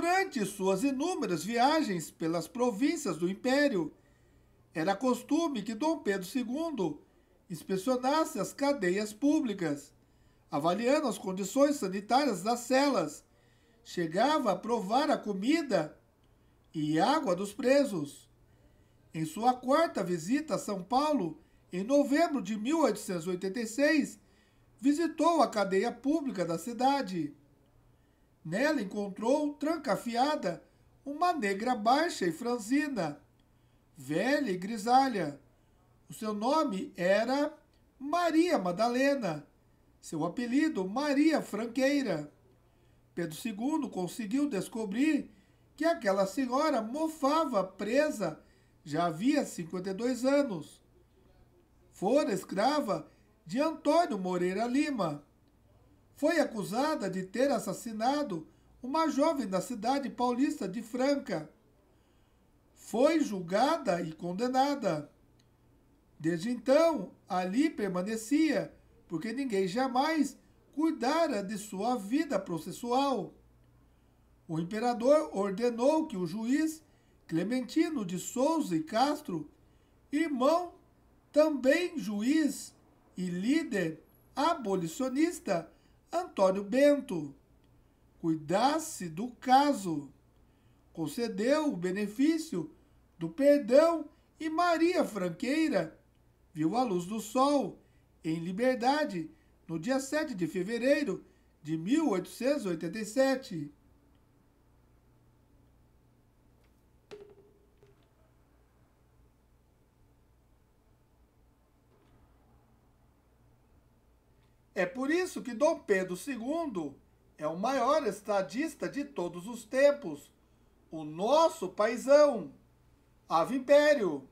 Durante suas inúmeras viagens pelas províncias do Império, era costume que Dom Pedro II inspecionasse as cadeias públicas, avaliando as condições sanitárias das celas, chegava a provar a comida e água dos presos. Em sua quarta visita a São Paulo, em novembro de 1886, visitou a cadeia pública da cidade. Nela encontrou, trancafiada, uma negra baixa e franzina, velha e grisalha. O seu nome era Maria Madalena, seu apelido Maria Franqueira. Pedro II conseguiu descobrir que aquela senhora mofava presa já havia 52 anos. Fora escrava de Antônio Moreira Lima, foi acusada de ter assassinado uma jovem da cidade paulista de Franca. Foi julgada e condenada. Desde então, ali permanecia, porque ninguém jamais cuidara de sua vida processual. O imperador ordenou que o juiz Clementino de Souza e Castro, irmão, também juiz e líder abolicionista, Antônio Bento cuidasse do caso. Concedeu o benefício do perdão e Maria Franqueira viu a luz do sol em liberdade no dia 7 de fevereiro de 1887. É por isso que Dom Pedro II é o maior estadista de todos os tempos, o nosso paisão. Ave Império!